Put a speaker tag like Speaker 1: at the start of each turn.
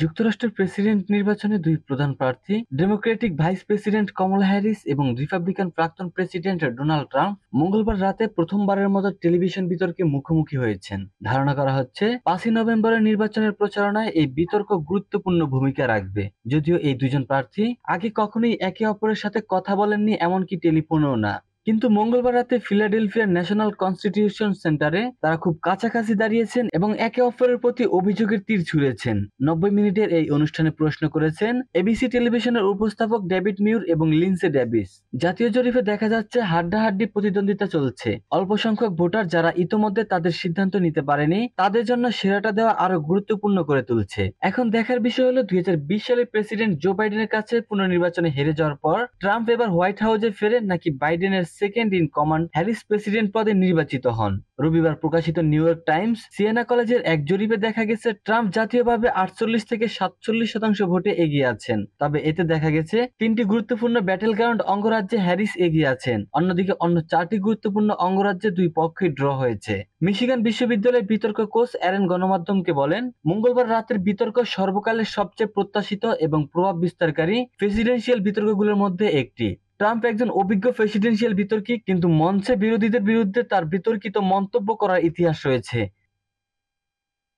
Speaker 1: যুক্তরাষ্ট্রের প্রেসিডেন্ট নির্বাচনে দুই প্রধান প্রার্থী Democratic vice president Kamala Harris এবং রিপাবলিকান প্রাক্তন প্রেসিডেন্ট ডোনাল্ড ট্রাম্প মঙ্গলবার রাতে প্রথমবারের মতো টেলিভিশন বিতর্কে মুখোমুখি হয়েছেন ধারণা করা হচ্ছে পাঁচই নভেম্বরের নির্বাচনের প্রচারণায় এই বিতর্ক গুরুত্বপূর্ণ ভূমিকা রাখবে যদিও এই দুজন প্রার্থী আগে কখনোই একে অপরের সাথে কথা বলেননি এমনকি টেলিফোনেও না কিন্তু মঙ্গলবার রাতে ফিলাডেলফিয়ার ন্যাশনাল কনস্টিটিউশন সেন্টারে তারা খুব কাছাকাছি দাঁড়িয়েছেন এবং একে অপরের প্রতি অভিযোগের তীর ছুঁড়েছেন নব্বই মিনিটের এই অনুষ্ঠানে প্রশ্ন করেছেন এবিসি টেলিভিশনের উপস্থাপক ডেভিড মিউর এবং লিন্সে ডেভিস জাতীয় জরিপে দেখা যাচ্ছে হাড্ডাহাড্ডি প্রতিদ্বন্দ্বিতা চলছে অল্প সংখ্যক ভোটার যারা ইতোমধ্যে তাদের সিদ্ধান্ত নিতে পারেনি তাদের জন্য সেরাটা দেওয়া আরো গুরুত্বপূর্ণ করে তুলছে এখন দেখার বিষয় হলো দুই হাজার বিশ সালে প্রেসিডেন্ট জো বাইডেনের কাছে পুনর্নির্বাচনে হেরে যাওয়ার পর ট্রাম্প এবার হোয়াইট হাউসে ফেরেন নাকি বাইডেনের second in command Harris president পদে নির্বাচিত হন রবিবার প্রকাশিত নিউ ইয়র্ক টাইমস সিয়েনা কলেজের এক জরিপে দেখা গেছে ট্রাম্প জাতীয়ভাবে আটচল্লিশ থেকে সাতচল্লিশ শতাংশ ভোটে এগিয়ে আছেন তবে এতে দেখা গেছে তিনটি গুরুত্বপূর্ণ ব্যাটেল গ্রাউন্ড অঙ্গরাজ্যে হ্যারিস এগিয়ে আছেন অন্যদিকে অন্য চারটি গুরুত্বপূর্ণ অঙ্গরাজ্যে দুই পক্ষে ড্র হয়েছে মিশিগান বিশ্ববিদ্যালয়ের বিতর্ক কোচ অ্যারেন গণমাধ্যমকে বলেন মঙ্গলবার রাতের বিতর্ক সর্বকালের সবচেয়ে প্রত্যাশিত এবং প্রভাব বিস্তারকারী প্রেসিডেন্সিয়াল বিতর্কগুলোর মধ্যে একটি ট্রাম্প একজন অভিজ্ঞ প্রেসিডেন্সিয়াল বিতর্কী কিন্তু মঞ্চে বিরোধীদের বিরুদ্ধে তার বিতর্কিত মন্তব্য করার ইতিহাস রয়েছে